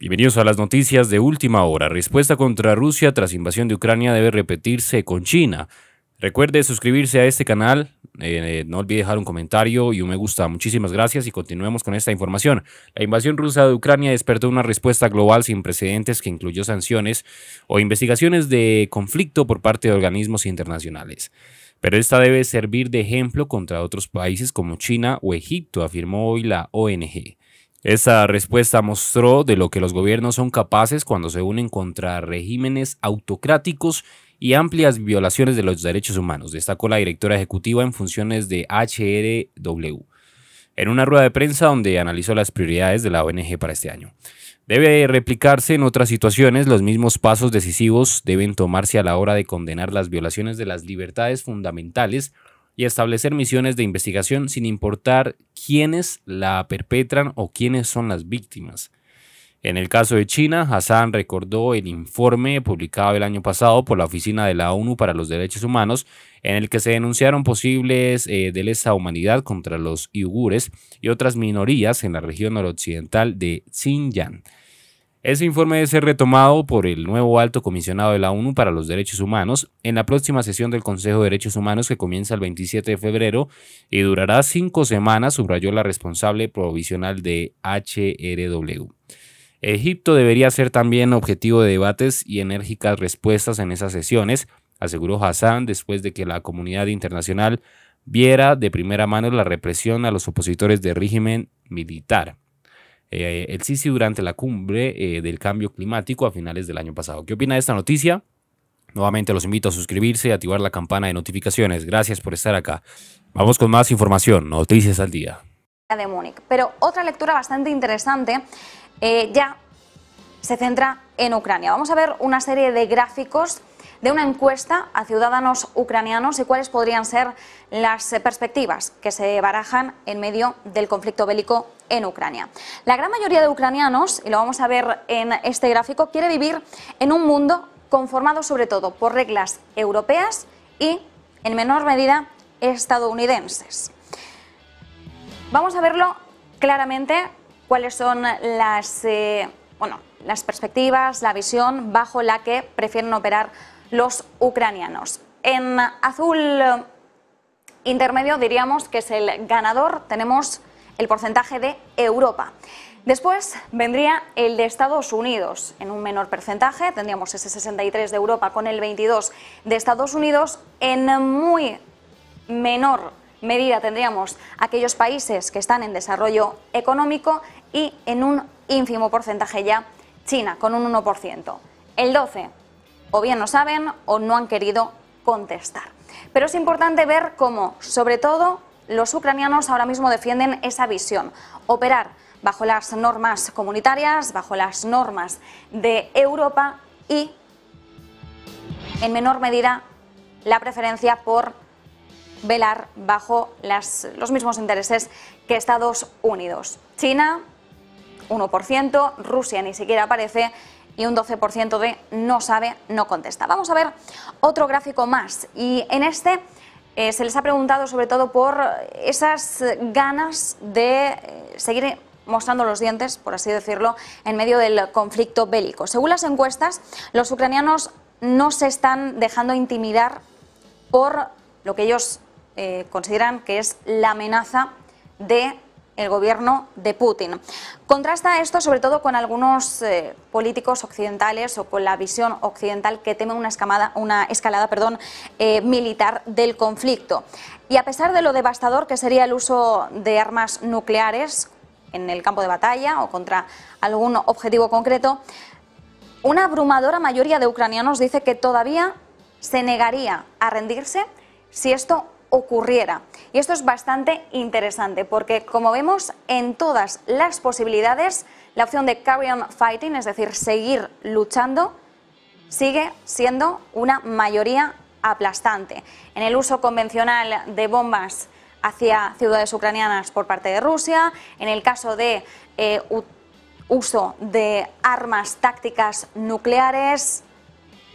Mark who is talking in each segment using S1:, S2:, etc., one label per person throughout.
S1: Bienvenidos a las noticias de última hora. Respuesta contra Rusia tras invasión de Ucrania debe repetirse con China. Recuerde suscribirse a este canal, eh, no olvide dejar un comentario y un me gusta. Muchísimas gracias y continuemos con esta información. La invasión rusa de Ucrania despertó una respuesta global sin precedentes que incluyó sanciones o investigaciones de conflicto por parte de organismos internacionales. Pero esta debe servir de ejemplo contra otros países como China o Egipto, afirmó hoy la ONG. Esta respuesta mostró de lo que los gobiernos son capaces cuando se unen contra regímenes autocráticos y amplias violaciones de los derechos humanos, destacó la directora ejecutiva en funciones de HRW, en una rueda de prensa donde analizó las prioridades de la ONG para este año. Debe replicarse en otras situaciones, los mismos pasos decisivos deben tomarse a la hora de condenar las violaciones de las libertades fundamentales y establecer misiones de investigación sin importar quiénes la perpetran o quiénes son las víctimas. En el caso de China, Hassan recordó el informe publicado el año pasado por la Oficina de la ONU para los Derechos Humanos, en el que se denunciaron posibles eh, de humanidad contra los uigures y otras minorías en la región noroccidental de Xinjiang. Ese informe debe ser retomado por el nuevo alto comisionado de la ONU para los Derechos Humanos en la próxima sesión del Consejo de Derechos Humanos que comienza el 27 de febrero y durará cinco semanas, subrayó la responsable provisional de HRW. Egipto debería ser también objetivo de debates y enérgicas respuestas en esas sesiones, aseguró Hassan después de que la comunidad internacional viera de primera mano la represión a los opositores del régimen militar. Eh, el Sisi durante la cumbre eh, del cambio climático a finales del año pasado. ¿Qué opina de esta noticia? Nuevamente los invito a suscribirse y activar la campana de notificaciones. Gracias por estar acá. Vamos con más información, noticias al día.
S2: De Pero otra lectura bastante interesante eh, ya se centra en Ucrania. Vamos a ver una serie de gráficos de una encuesta a ciudadanos ucranianos y cuáles podrían ser las perspectivas que se barajan en medio del conflicto bélico en Ucrania. La gran mayoría de ucranianos, y lo vamos a ver en este gráfico, quiere vivir en un mundo conformado sobre todo por reglas europeas y, en menor medida, estadounidenses. Vamos a verlo claramente cuáles son las, eh, bueno, las perspectivas, la visión bajo la que prefieren operar los ucranianos. En azul intermedio diríamos que es el ganador, tenemos el porcentaje de Europa. Después vendría el de Estados Unidos, en un menor porcentaje, tendríamos ese 63 de Europa con el 22 de Estados Unidos, en muy menor medida tendríamos aquellos países que están en desarrollo económico y en un ínfimo porcentaje ya China, con un 1%. El 12, o bien no saben o no han querido contestar. Pero es importante ver cómo, sobre todo, los ucranianos ahora mismo defienden esa visión, operar bajo las normas comunitarias, bajo las normas de Europa y, en menor medida, la preferencia por velar bajo los mismos intereses que Estados Unidos. China, 1%, Rusia ni siquiera aparece y un 12% de no sabe, no contesta. Vamos a ver otro gráfico más y en este eh, se les ha preguntado sobre todo por esas ganas de eh, seguir mostrando los dientes, por así decirlo, en medio del conflicto bélico. Según las encuestas, los ucranianos no se están dejando intimidar por lo que ellos eh, consideran que es la amenaza de el gobierno de Putin. Contrasta esto sobre todo con algunos eh, políticos occidentales o con la visión occidental que teme una, escalada perdón, eh, militar del conflicto. Y a pesar de lo devastador que sería el uso de armas nucleares en el campo de batalla o contra algún objetivo concreto, una abrumadora mayoría de ucranianos dice que todavía se negaría a rendirse si esto ocurriera. Y esto es bastante interesante porque, como vemos, en todas las posibilidades, la opción de carry on fighting, es decir, seguir luchando, sigue siendo una mayoría aplastante. En el uso convencional de bombas hacia ciudades ucranianas por parte de Rusia, en el caso de eh, uso de armas tácticas nucleares,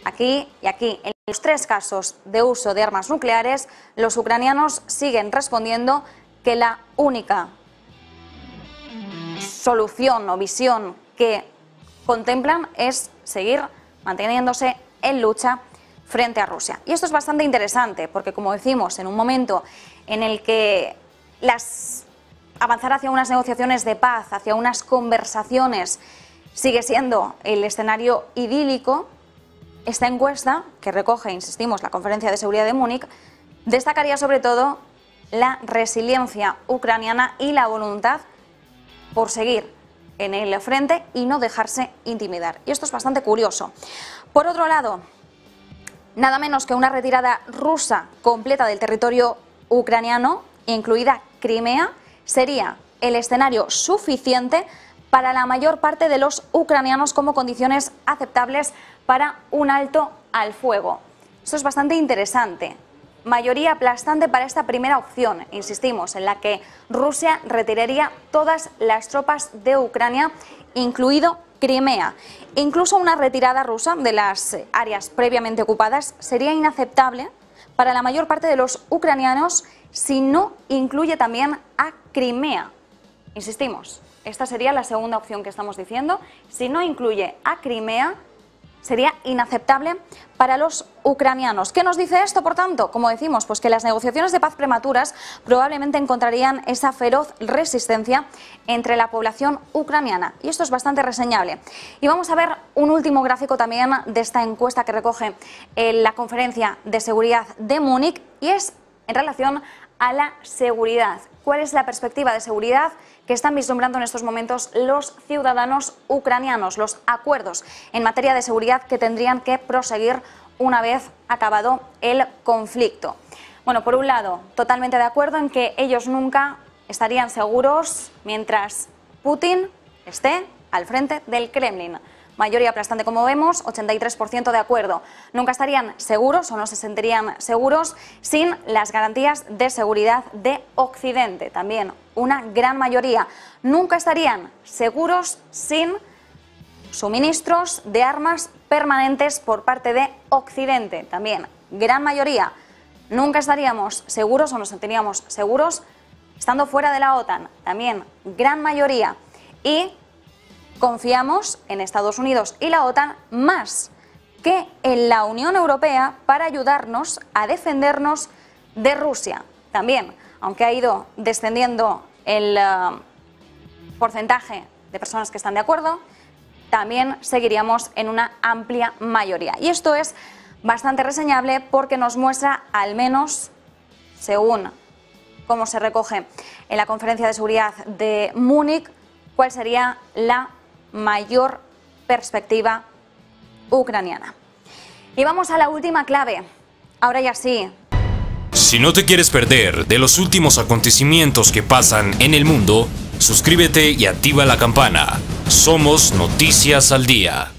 S2: aquí y aquí los tres casos de uso de armas nucleares, los ucranianos siguen respondiendo que la única solución o visión que contemplan es seguir manteniéndose en lucha frente a Rusia. Y esto es bastante interesante porque, como decimos, en un momento en el que las, avanzar hacia unas negociaciones de paz, hacia unas conversaciones, sigue siendo el escenario idílico, esta encuesta, que recoge, insistimos, la Conferencia de Seguridad de Múnich, destacaría sobre todo la resiliencia ucraniana y la voluntad por seguir en el frente y no dejarse intimidar. Y esto es bastante curioso. Por otro lado, nada menos que una retirada rusa completa del territorio ucraniano, incluida Crimea, sería el escenario suficiente para la mayor parte de los ucranianos como condiciones aceptables para un alto al fuego. ...eso es bastante interesante. Mayoría aplastante para esta primera opción, insistimos, en la que Rusia retiraría todas las tropas de Ucrania, incluido Crimea. Incluso una retirada rusa de las áreas previamente ocupadas sería inaceptable para la mayor parte de los ucranianos si no incluye también a Crimea. Insistimos, esta sería la segunda opción que estamos diciendo. Si no incluye a Crimea, sería inaceptable para los ucranianos. ¿Qué nos dice esto, por tanto? Como decimos, pues que las negociaciones de paz prematuras probablemente encontrarían esa feroz resistencia entre la población ucraniana. Y esto es bastante reseñable. Y vamos a ver un último gráfico también de esta encuesta que recoge en eh, la Conferencia de Seguridad de Múnich y es en relación a la seguridad. ¿Cuál es la perspectiva de seguridad que están vislumbrando en estos momentos los ciudadanos ucranianos, los acuerdos en materia de seguridad que tendrían que proseguir una vez acabado el conflicto. Bueno, por un lado, totalmente de acuerdo en que ellos nunca estarían seguros mientras Putin esté al frente del Kremlin mayoría aplastante como vemos, 83% de acuerdo. Nunca estarían seguros o no se sentirían seguros sin las garantías de seguridad de Occidente, también una gran mayoría. Nunca estarían seguros sin suministros de armas permanentes por parte de Occidente, también gran mayoría. Nunca estaríamos seguros o nos sentiríamos seguros estando fuera de la OTAN, también gran mayoría. Y Confiamos en Estados Unidos y la OTAN más que en la Unión Europea para ayudarnos a defendernos de Rusia. También, aunque ha ido descendiendo el eh, porcentaje de personas que están de acuerdo, también seguiríamos en una amplia mayoría. Y esto es bastante reseñable porque nos muestra, al menos según cómo se recoge en la conferencia de seguridad de Múnich, cuál sería la mayor perspectiva ucraniana. Y vamos a la última clave. Ahora ya sí.
S1: Si no te quieres perder de los últimos acontecimientos que pasan en el mundo, suscríbete y activa la campana. Somos Noticias al Día.